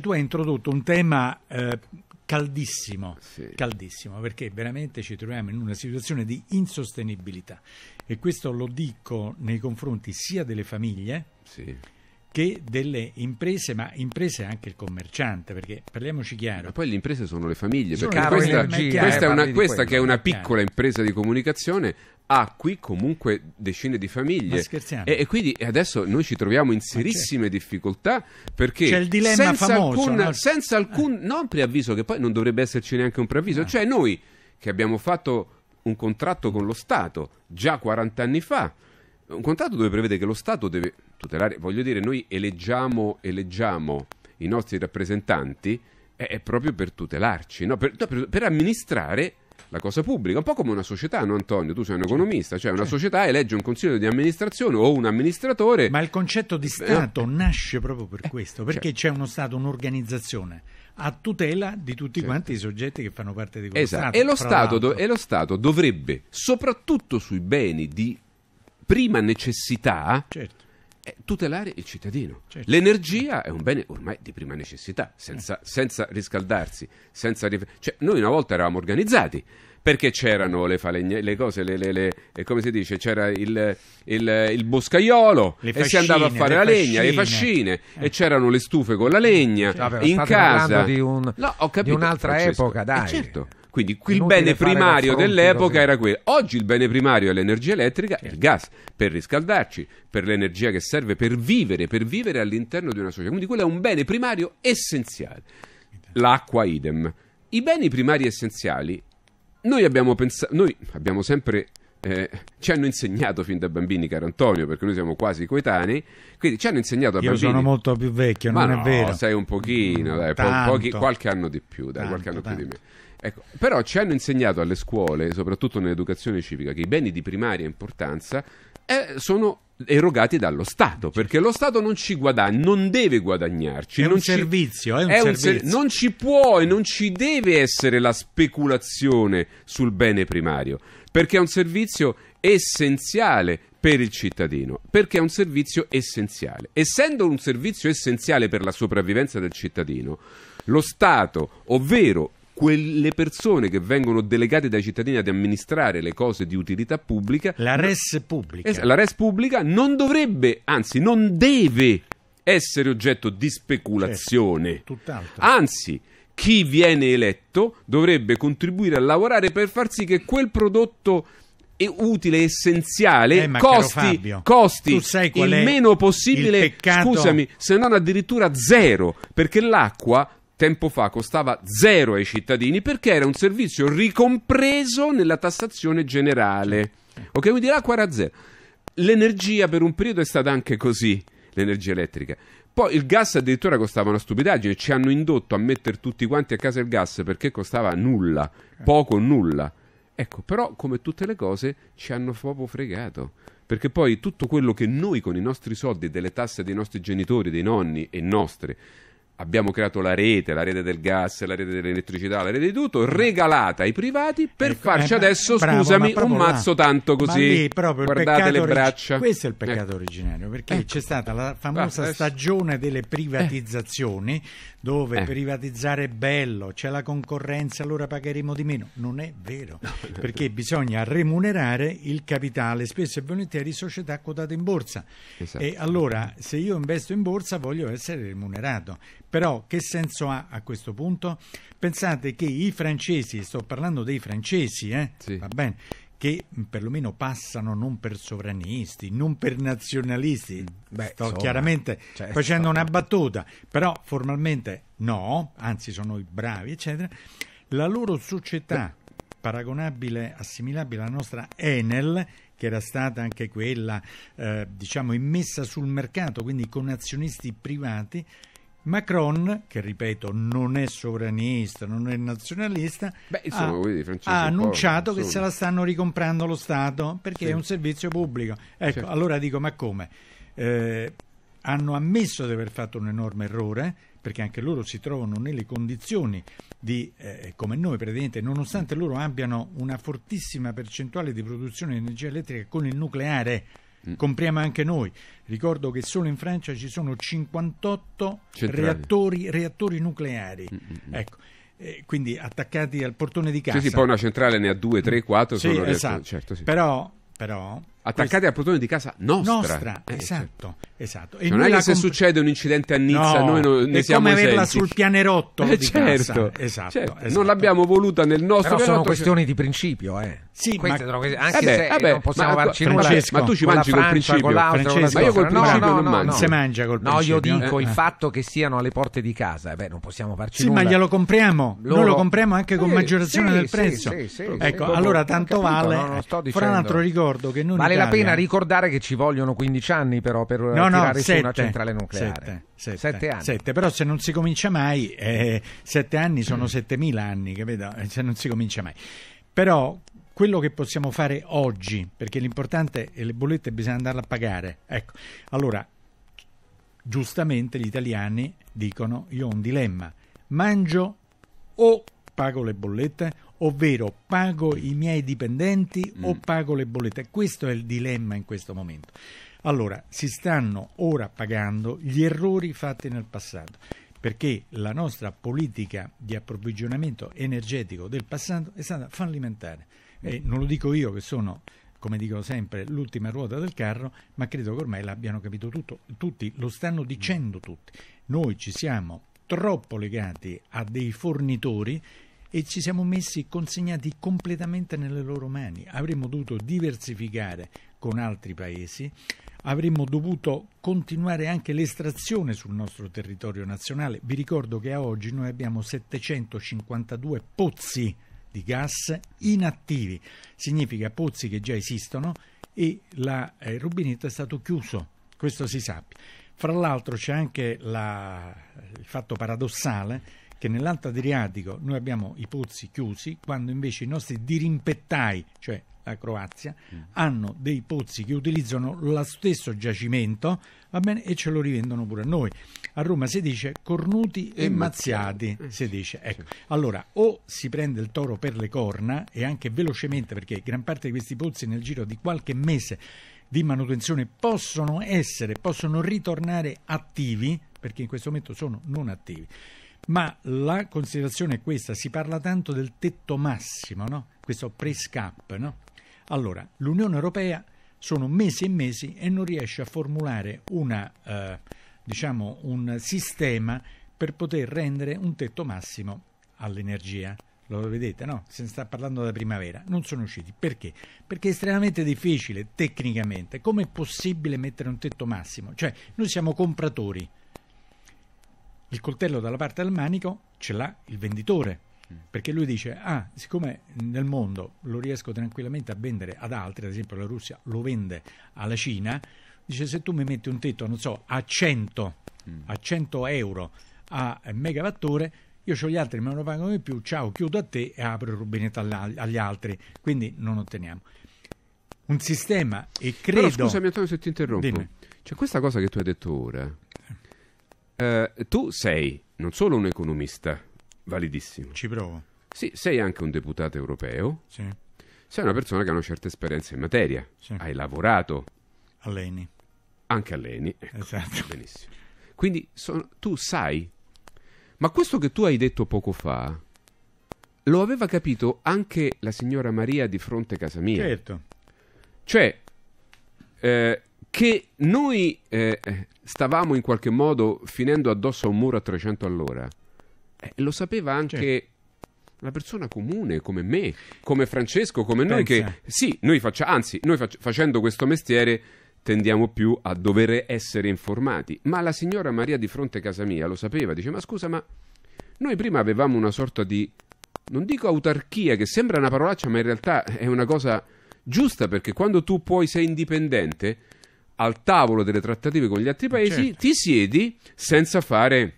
Tu hai introdotto un tema eh, caldissimo, sì. caldissimo, perché veramente ci troviamo in una situazione di insostenibilità e questo lo dico nei confronti sia delle famiglie sì che delle imprese, ma imprese anche il commerciante, perché parliamoci chiaro. Ma poi le imprese sono le famiglie, sono perché questa, energia, questa, eh, una, questa che è una piccola impresa di comunicazione ha qui comunque decine di famiglie e, e, quindi adesso noi ci troviamo in serissime certo. difficoltà perché c'è il dilemma senza famoso alcun, no? senza alcun eh. non preavviso che poi non dovrebbe esserci neanche un preavviso eh. cioè noi che abbiamo fatto un contratto con lo Stato già 40 anni fa un contratto dove prevede che lo Stato deve tutelare, voglio dire, noi eleggiamo, eleggiamo i nostri rappresentanti eh, proprio per tutelarci, no? Per, per, per, amministrare la cosa pubblica, un po' come una società, no Antonio? Tu sei un certo. economista, cioè una certo. società elegge un consiglio di amministrazione o un amministratore. Ma il concetto di eh, Stato eh, nasce proprio per eh, questo, perché certo. c'è uno Stato, un'organizzazione a tutela di tutti certo. quanti i soggetti che fanno parte di questo esatto. Stato. E lo stato, do, e lo stato dovrebbe, soprattutto sui beni di prima necessità, certo è tutelare il cittadino. Certo. L'energia è un bene ormai di prima necessità, senza, senza riscaldarsi, senza rif- cioè, noi una volta eravamo organizzati perché c'erano le falegne, le cose, le, le, le, eh, come si dice, c'era il, il, il boscaiolo fascine, e si andava a fare la legna, le fascine eh. e c'erano le stufe con la legna cioè, in casa. Di, un, no, capito, di, un'altra Francesco. epoca, eh, dai. Eh certo. Quindi il bene primario dell'epoca così. era quello. Oggi il bene primario è l'energia elettrica e il gas per riscaldarci, per l'energia che serve per vivere, per vivere all'interno di una società. Quindi quello è un bene primario essenziale. L'acqua idem. I beni primari essenziali noi abbiamo, pens- noi abbiamo sempre eh, ci hanno insegnato fin da bambini, caro Antonio, perché noi siamo quasi coetanei, quindi ci hanno insegnato a Io bambini... Io sono molto più vecchio, ma non no, è vero. Sei un pochino, dai, po- pochi, qualche anno di più, dai, tanto, qualche anno tanto. più di me. Ecco, però ci hanno insegnato alle scuole, soprattutto nell'educazione civica, che i beni di primaria importanza eh, sono erogati dallo Stato, perché lo Stato non ci guadagna, non deve guadagnarci. È un servizio, è un è servizio. ser- non ci può e non ci deve essere la speculazione sul bene primario, perché è un servizio essenziale per il cittadino, perché è un servizio essenziale. Essendo un servizio essenziale per la sopravvivenza del cittadino, lo Stato, ovvero quelle persone che vengono delegate dai cittadini ad amministrare le cose di utilità pubblica. La res pubblica. Es- la res pubblica non dovrebbe, anzi non deve essere oggetto di speculazione. Certo, anzi, chi viene eletto dovrebbe contribuire a lavorare per far sì che quel prodotto utile, essenziale, eh, costi, Fabio, costi il meno possibile, scusami, se non addirittura zero, perché l'acqua tempo fa costava zero ai cittadini perché era un servizio ricompreso nella tassazione generale. Ok, quindi l'acqua era zero. L'energia per un periodo è stata anche così, l'energia elettrica. Poi il gas addirittura costava una stupidaggine, ci hanno indotto a mettere tutti quanti a casa il gas perché costava nulla, poco nulla. Ecco, però come tutte le cose ci hanno proprio fregato perché poi tutto quello che noi con i nostri soldi, delle tasse dei nostri genitori, dei nonni e nostre, abbiamo creato la rete, la rete del gas, la rete dell'elettricità, la rete di tutto, regalata ai privati per ecco, farci eh, adesso, bravo, scusami, un mazzo là. tanto così. Guardate le braccia. Questo è il peccato eh. originario, perché ecco. c'è stata la famosa ah, stagione delle eh. privatizzazioni dove eh. privatizzare è bello, c'è la concorrenza, allora pagheremo di meno. Non è vero, perché bisogna remunerare il capitale, spesso e volentieri società quotate in borsa. Esatto. E allora, se io investo in borsa, voglio essere remunerato. Però che senso ha a questo punto? Pensate che i francesi, sto parlando dei francesi, eh? sì. va bene, che perlomeno passano non per sovranisti, non per nazionalisti. Mm, beh, Sto insomma, chiaramente certo. facendo una battuta, però formalmente no, anzi sono i bravi, eccetera. La loro società, paragonabile, assimilabile alla nostra Enel, che era stata anche quella, eh, diciamo, immessa sul mercato, quindi con azionisti privati, Macron, che ripeto non è sovranista, non è nazionalista, Beh, insomma, ha, quindi, ha, annunciato che se la stanno ricomprando lo Stato perché sì. è un servizio pubblico. Ecco, certo. allora dico, ma come? Eh, hanno ammesso di aver fatto un enorme errore perché anche loro si trovano nelle condizioni di, eh, come noi praticamente, nonostante loro abbiano una fortissima percentuale di produzione di energia elettrica con il nucleare, Mm. compriamo anche noi. Ricordo che solo in Francia ci sono 58 reattori, reattori, nucleari. Mm. mm, mm. Ecco quindi attaccati al portone di casa. Sì, sì, poi una centrale ne ha due, tre, quattro. Sì, esatto. Certo, sì. Però, però attaccati al plotone di casa nostra. nostra eh, certo. esatto, certo. esatto. E non è che se succede un incidente a Nizza no, noi non, ne siamo come averla sul pianerotto eh, certo, esatto, certo. esatto, Non l'abbiamo voluta nel nostro Però sono questioni cioè... di principio, eh. Sì, Queste ma... Queste, anche eh beh, se eh beh, non possiamo ma, farci nulla. Ma tu ci mangi col principio. ma io col principio non mangio. No, si mangia col principio. No, io eh? dico il eh. fatto che siano alle porte di casa, beh, non possiamo farci nulla. Sì, ma glielo compriamo. Noi lo compriamo anche con maggiorazione del prezzo. Ecco, allora tanto vale. Fra l'altro ricordo che noi vale la pena ricordare che ci vogliono 15 anni però per no, tirare no, su sette, una centrale nucleare. Sette, sette, sette anni. Sette, però se non si comincia mai, eh, sette anni sono mm. 7.000 anni, capito? Eh, se non si comincia mai. Però quello che possiamo fare oggi, perché l'importante è le bollette bisogna andarle a pagare. Ecco, allora, giustamente gli italiani dicono io ho un dilemma, mangio o pago le bollette, ovvero pago i miei dipendenti mm. o pago le bollette. Questo è il dilemma in questo momento. Allora, si stanno ora pagando gli errori fatti nel passato, perché la nostra politica di approvvigionamento energetico del passato è stata fallimentare. E non lo dico io che sono come dico sempre, l'ultima ruota del carro, ma credo che ormai l'abbiano capito tutto, tutti, lo stanno dicendo tutti. Noi ci siamo troppo legati a dei fornitori e ci siamo messi consegnati completamente nelle loro mani. Avremmo dovuto diversificare con altri paesi, avremmo dovuto continuare anche l'estrazione sul nostro territorio nazionale. Vi ricordo che a oggi noi abbiamo 752 pozzi di gas inattivi, significa pozzi che già esistono e la, il eh, rubinetto è stato chiuso, questo si sappia. Fra l'altro c'è anche la, il fatto paradossale che nell'Alto Adriatico noi abbiamo i pozzi chiusi quando invece i nostri dirimpettai, cioè la Croazia, mm. hanno dei pozzi che utilizzano lo stesso giacimento bene, e ce lo rivendono pure a noi. A Roma si dice cornuti e, e mazziati, mazziati. si dice. Ecco. Allora, o si prende il toro per le corna e anche velocemente, perché gran parte di questi pozzi nel giro di qualche mese di manutenzione possono essere, possono ritornare attivi, perché in questo momento sono non attivi. Ma la considerazione è questa, si parla tanto del tetto massimo, no? questo pre-scap. No? Allora, l'Unione Europea sono mesi e mesi e non riesce a formulare una... Eh, diciamo, un sistema per poter rendere un tetto massimo all'energia. Lo vedete, no? Se ne sta parlando da primavera. Non sono usciti. Perché? Perché è estremamente difficile tecnicamente. Come è possibile mettere un tetto massimo? Cioè, noi siamo compratori. Il coltello dalla parte del manico ce l'ha il venditore. Mm. Perché lui dice, ah, siccome nel mondo lo riesco tranquillamente a vendere ad altri, ad esempio la Russia lo vende alla Cina, dice se tu mi metti un tetto, non so, a 100, mm. a 100 euro a megawattore, io ho gli altri, me lo pagano di più, ciao, chiudo a te e apro il rubinetto agli altri, quindi non otteniamo. Un sistema e credo... Però scusami Antonio se ti interrompo, Dimmi. Cioè, questa cosa che tu hai detto ora, eh. eh, tu sei non solo un economista, validissimo. Ci provo. Sì, sei anche un deputato europeo. Sì. Sei una persona che ha una certa esperienza in materia. Sì. Hai lavorato. Alleni. Anche alleni. Ecco. Esatto. Benissimo. Quindi sono, tu sai, ma questo che tu hai detto poco fa, lo aveva capito anche la signora Maria di fronte a casa mia. Certo. Cioè, eh, che noi eh, eh stavamo in qualche modo finendo addosso a un muro a 300 all'ora, eh, lo sapeva anche... Certo una persona comune come me, come Francesco, come Pensa. noi che sì, noi facciamo, anzi, noi fac- facendo questo mestiere tendiamo più a dover essere informati. Ma la signora Maria di fronte a casa mia lo sapeva, dice ma scusa ma noi prima avevamo una sorta di, non dico autarchia, che sembra una parolaccia ma in realtà è una cosa giusta perché quando tu puoi sei indipendente al tavolo delle trattative con gli altri paesi certo. ti siedi senza fare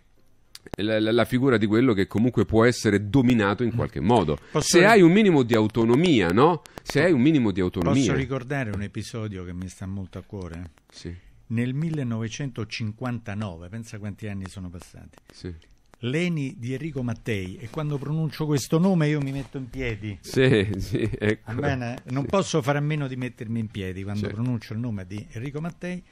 la, la, figura di quello che comunque può essere dominato in qualche modo. Posso Se hai un minimo di autonomia, no? Se hai un minimo di autonomia. Posso ricordare un episodio che mi sta molto a cuore? Sì. Nel 1959, pensa quanti anni sono passati. Sì. Leni di Enrico Mattei e quando pronuncio questo nome io mi metto in piedi. Sì, sì, ecco. Bene, eh, non sì. posso fare a meno di mettermi in piedi quando sì. Certo. pronuncio il nome di Enrico Mattei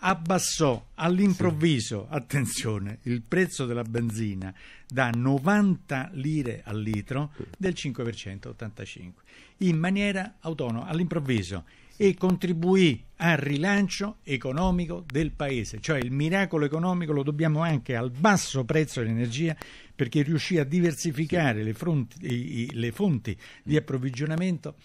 abbassò all'improvviso, sì. attenzione, il prezzo della benzina da 90 lire al litro del 5%, 85, in maniera autonoma, all'improvviso, sì. e contribuì al rilancio economico del paese, cioè il miracolo economico lo dobbiamo anche al basso prezzo dell'energia perché riuscì a diversificare sì. le, fronti, le fonti di mm. approvvigionamento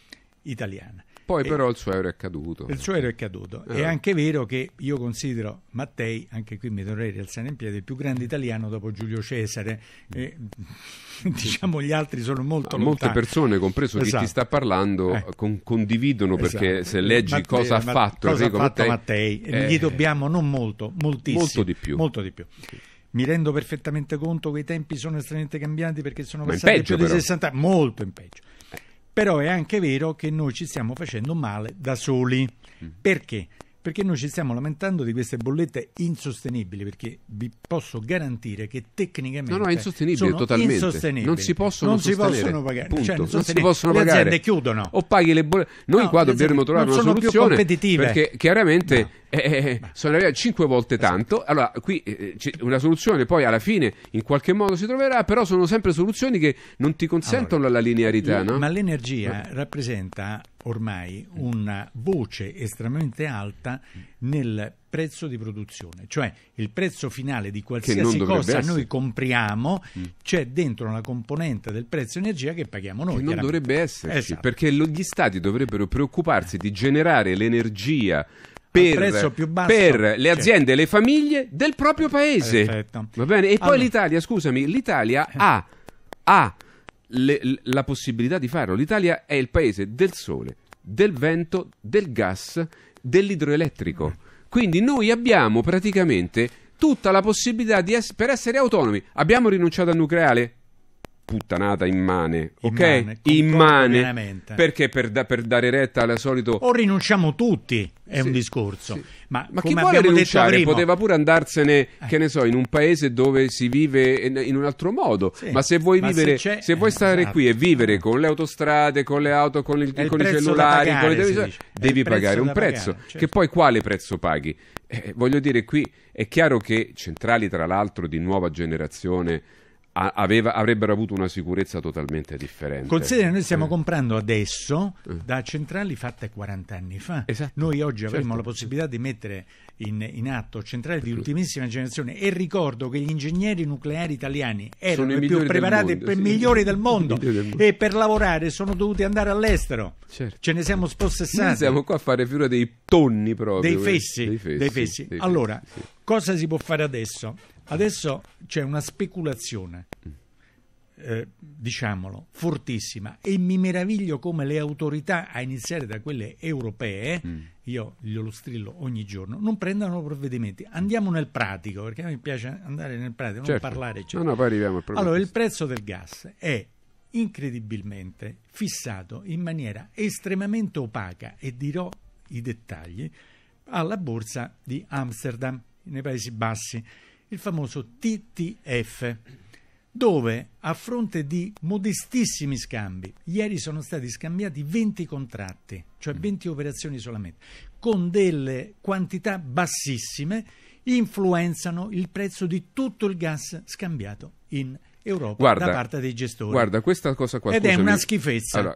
italiana. Poi e però il suo aereo è caduto. Il suo aereo è caduto. Eh. È anche vero che io considero Mattei, anche qui mi dovrei rialzare in piedi, il più grande italiano dopo Giulio Cesare. E, diciamo gli altri sono molto Ma lontani. Molte persone, compreso esatto. chi ti esatto. sta parlando, eh. con, condividono perché esatto. se leggi Mattei, cosa ha fatto, cosa ha fatto Mattei, Mattei eh. gli dobbiamo non molto, moltissimo. Molto di più. Molto di più. Mi rendo perfettamente conto che i tempi sono estremamente cambiati perché sono passati più di 60 anni, molto in peggio però è anche vero che noi ci stiamo facendo male da soli. Mm. Perché? perché noi ci stiamo lamentando di queste bollette insostenibili, perché vi posso garantire che tecnicamente no, no, è insostenibile, sono totalmente. insostenibili. Non si possono, non si possono pagare, cioè, non, non si possono le pagare. aziende chiudono. O paghi le bollette. Noi no, qua dobbiamo trovare una soluzione perché chiaramente no. eh, sono arrivati 5 volte esatto. tanto. Allora qui eh, eh una soluzione poi alla fine in qualche modo si troverà, però sono sempre soluzioni che non ti consentono allora, la linearità, le, no? Ma l'energia rappresenta ormai una voce estremamente alta nel prezzo di produzione, cioè il prezzo finale di qualsiasi cosa essere. noi compriamo, mm. c'è dentro una componente del prezzo energia che paghiamo noi. Che non dovrebbe esserci, esatto. perché lo, gli stati dovrebbero preoccuparsi di generare l'energia per, basso, per, le aziende e le famiglie del proprio paese. E allora. poi l'Italia, scusami, l'Italia ha, ha le, la possibilità di farlo. L'Italia è il paese del sole, del vento, del gas, dell'idroelettrico. Quindi noi abbiamo praticamente tutta la possibilità es- per essere autonomi. Abbiamo rinunciato al nucleare? puttanata immane, ok? Immane, perché per, da, per, dare retta alla solito... O rinunciamo tutti, è sì, un discorso. Sì. Ma, Ma chi vuole rinunciare primo... poteva pure andarsene, eh. che ne so, in un paese dove si vive in un altro modo. Sì. Ma se vuoi, Ma vivere, se se vuoi eh, stare esatto. qui e vivere con le autostrade, con le auto, con, il, con i cellulari, pagare, con le televisioni, devi pagare un prezzo. Pagare, certo. Che poi quale prezzo paghi? Eh, voglio dire, qui è chiaro che centrali, tra l'altro, di nuova generazione Aveva, avrebbero avuto una sicurezza totalmente differente. Considera, noi stiamo eh. comprando adesso eh. da centrali fatte 40 anni fa. Esatto. Noi oggi avremmo certo. la possibilità di mettere in, in atto centrali di ultimissima generazione e ricordo che gli ingegneri nucleari italiani erano sono i più preparati e sì. migliori del mondo e per lavorare sono dovuti andare all'estero. Certo. Ce ne siamo spossessati. Noi siamo qua a fare figura dei tonni proprio. Dei eh. fessi. Dei fessi. Dei fessi. Dei fessi. allora, sì. cosa si può fare adesso? Adesso c'è una speculazione, mm. eh, diciamolo, fortissima e mi meraviglio come le autorità, a iniziare da quelle europee, mm. io glielo strillo ogni giorno, non prendano provvedimenti. Andiamo nel pratico, perché a me piace andare nel pratico, certo. non parlare. Certo. No, no, poi arriviamo al Allora, il prezzo del gas è incredibilmente fissato in maniera estremamente opaca e dirò i dettagli alla borsa di Amsterdam nei Paesi Bassi il famoso TTF, dove a fronte di modestissimi scambi, ieri sono stati scambiati 20 contratti, cioè 20 mm. operazioni solamente, con delle quantità bassissime, influenzano il prezzo di tutto il gas scambiato in Europa guarda, da parte dei gestori. Guarda, questa cosa qua... Ed scusami, è una schifezza. Allora,